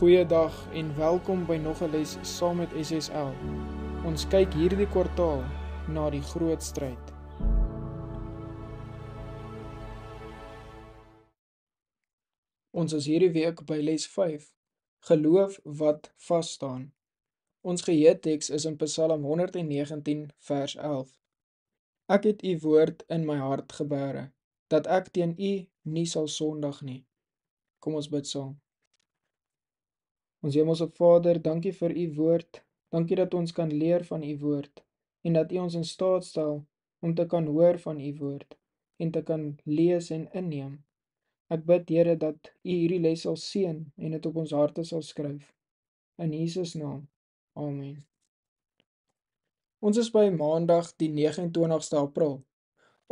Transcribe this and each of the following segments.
Goeiedag en welkom by nog 'n les saam met SSL. Ons kyk hierdie kwartaal na die groot stryd. Ons is hierdie week by les 5: Geloof wat vas staan. Ons geheue teks is in Psalm 119 vers 11. Ek het u woord in my hart gebeere dat ek teen u nie sal sondig nie. Kom ons bid saam. So. Ons Hemelse Vader, dankie vir u woord. Dankie dat ons kan leer van u woord en dat u ons in staat stel om te kan hoor van u woord en te kan lees en inneem. Ek bid Here dat u hierdie les sal seën en dit op ons harte sal skryf. In Jesus naam. Amen. Ons is by Maandag die 29ste April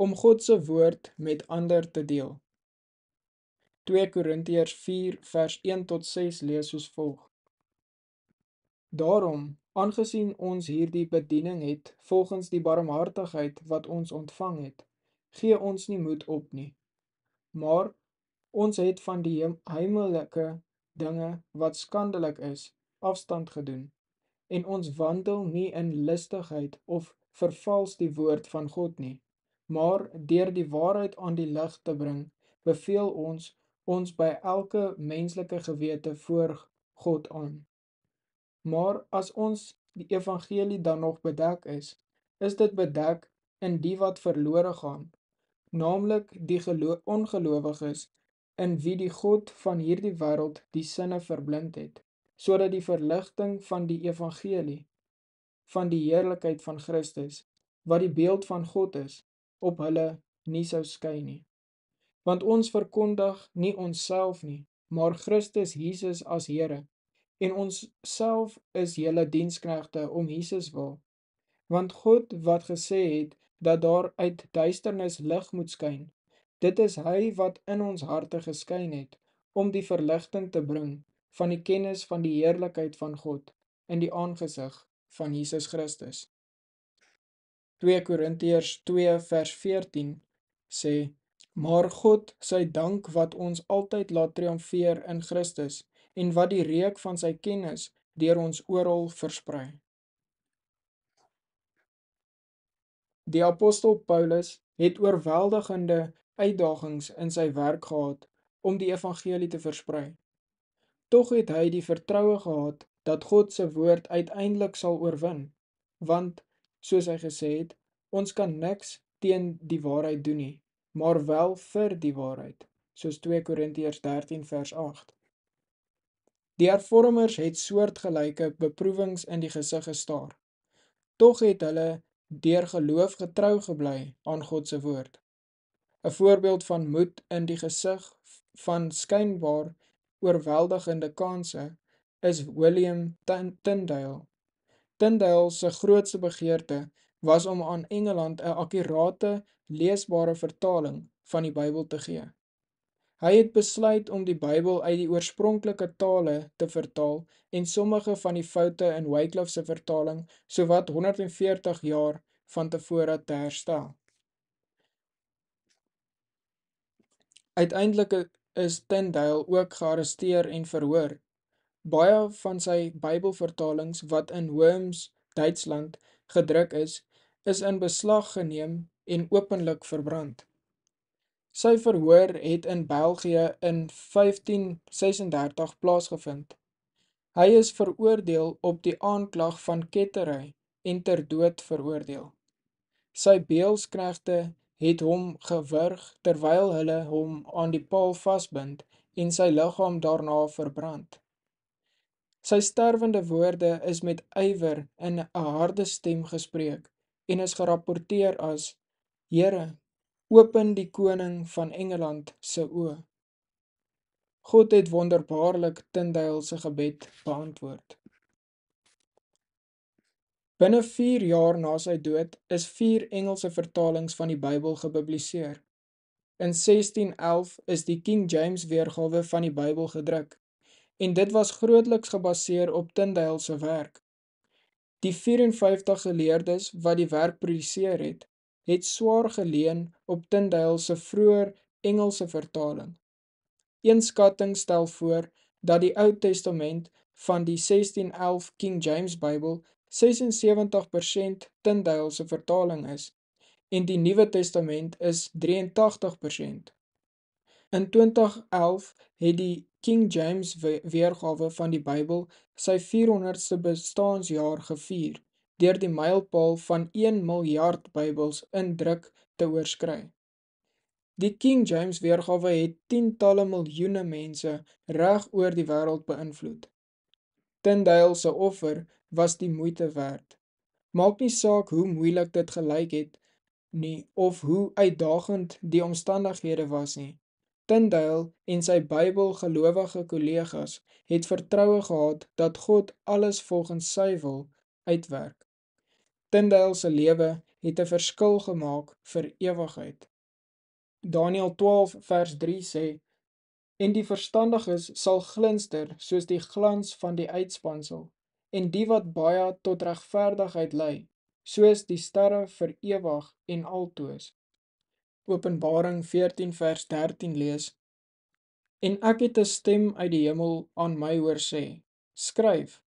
om God se woord met ander te deel. 2 Korintiërs 4 vers 1 tot 6 lees soos volg. Daarom, aangesien ons hierdie bediening het volgens die barmhartigheid wat ons ontvang het, gee ons nie moed op nie. Maar ons het van die heimelike dinge wat skandelik is, afstand gedoen en ons wandel nie in lustigheid of vervals die woord van God nie, maar deur die waarheid aan die lig te bring, beveel ons ons by elke menslike gewete voor God aan. Maar as ons die evangelie dan nog bedek is, is dit bedek in die wat verlore gaan, naamlik die ongelowiges in wie die god van hierdie wêreld die sinne verblind het, sodat die verligting van die evangelie van die heerlikheid van Christus wat die beeld van God is, op hulle nie sou skyn nie want ons verkondig nie onsself nie, maar Christus Jesus as Here. En ons self is julle diensknegte om Jesus wil. Want God wat gesê het dat daar uit duisternis lig moet skyn, dit is hy wat in ons harte geskyn het om die verligting te bring van die kennis van die heerlikheid van God in die aangesig van Jesus Christus. 2 Korintiërs 2 vers 14 sê Maar God, sy dank wat ons altyd laat triomfeer in Christus en wat die reek van sy kennis deur ons oral versprei. Die apostel Paulus het oorweldigende uitdagings in sy werk gehad om die evangelie te versprei. Tog het hy die vertroue gehad dat God se woord uiteindelik sal oorwin, want soos hy gesê het, ons kan niks teen die waarheid doen nie maar wel vir die waarheid, soos 2 Korintiërs 13 vers 8. Die hervormers het soortgelyke beproewings in die gesig gestaar. Tog het hulle deur geloof getrou gebly aan God se woord. 'n Voorbeeld van moed in die gesig van skynbaar oorweldigende kansse is William Tyndale. Tyndale se grootste begeerte was om aan Engeland 'n akkurate, leesbare vertaling van die Bybel te gee. Hy het besluit om die Bybel uit die oorspronklike tale te vertaal en sommige van die foute in Wycliffe se vertaling sowat 140 jaar vantevore te herstel. Uiteindelik is Tyndale ook gearresteer en verhoor. Baie van sy Bybelvertalings wat in Worms, Duitsland gedruk is, is in beslag geneem en openlik verbrand. Sy verhoor het in België in 1536 plaasgevind. Hy is veroordeel op die aanklag van ketterij en ter dood veroordeel. Sy beelskrechte het hom gewurg terwyl hulle hom aan die paal vastbind en sy lichaam daarna verbrand. Sy stervende woorde is met eiver in ‘n harde stem gespreek, en is gerapporteer as Here, open die koning van Engeland se oë. God het wonderbaarlik Tindale se gebed beantwoord. Binne 4 jaar na sy dood is 4 Engelse vertalings van die Bybel gepubliseer. In 1611 is die King James weergawe van die Bybel gedruk en dit was grootliks gebaseer op Tindale se werk. Die 54 geleerdes wat die werk produseer het, het swaar geleun op Tyndale se vroeë Engelse vertaling. Een skatting stel voor dat die Ou Testament van die 1611 King James Bybel 76% Tyndale se vertaling is en die Nuwe Testament is 83%. In 2011 het die King James weergawe van die Bybel sy 400ste bestaanjaar gevier deur die mylpaal van 1 miljard Bybels in druk te oorskry. Die King James weergawe het tientalle miljoene mense reg oor die wêreld beïnvloed. Tyndale se offer was die moeite werd. Maak nie saak hoe moeilik dit gelyk het nie of hoe uitdagend die omstandighede was nie. Tyndale en sy Bybelgelowige kollegas het vertroue gehad dat God alles volgens sy wil uitwerk. Tyndale se lewe het 'n verskil gemaak vir ewigheid. Daniël 12 vers 3 sê: En die verstandiges sal glinster soos die glans van die uitspansel, en die wat baie tot regverdigheid lei, soos die sterre vir ewig en altyd. Openbaring 14 vers 13 lees: En ek het 'n stem uit die hemel aan my hoor sê: Skryf: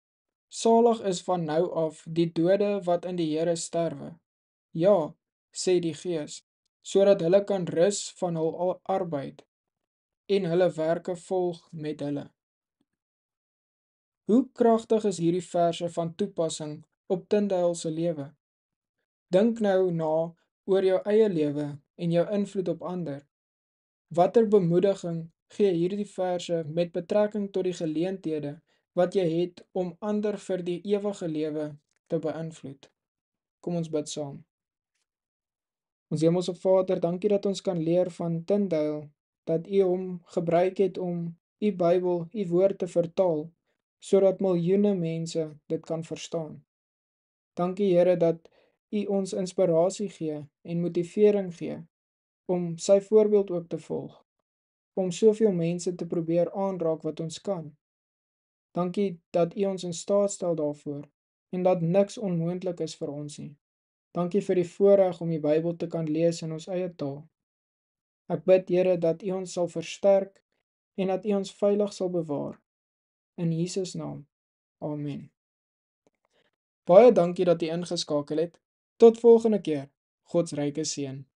Salig is van nou af die dode wat in die Here sterwe. Ja, sê die Gees, sodat hulle kan rus van hul arbeid en hulle werke volg met hulle. Hoe kragtig is hierdie verse van toepassing op Tindale se lewe. Dink nou na oor jou eie lewe en jou invloed op ander. Watter bemoediging gee hierdie verse met betrekking tot die geleenthede wat jy het om ander vir die ewige lewe te beïnvloed? Kom ons bid saam. Ons Hemelse Vader, dankie dat ons kan leer van Tyndale dat U hom gebruik het om U Bybel, U woord te vertaal sodat miljoene mense dit kan verstaan. Dankie Here dat U ons inspirasie gee en motivering gee om sy voorbeeld ook te volg, om soveel mense te probeer aanraak wat ons kan. Dankie dat U ons in staat stel daarvoor en dat niks onmoontlik is vir ons nie. Dankie vir die voorreg om die Bybel te kan lees in ons eie taal. Ek bid Here dat U ons sal versterk en dat U ons veilig sal bewaar in Jesus naam. Amen. Baie dankie dat jy ingeskakel het. Tot volgende keer. God se ryke seën.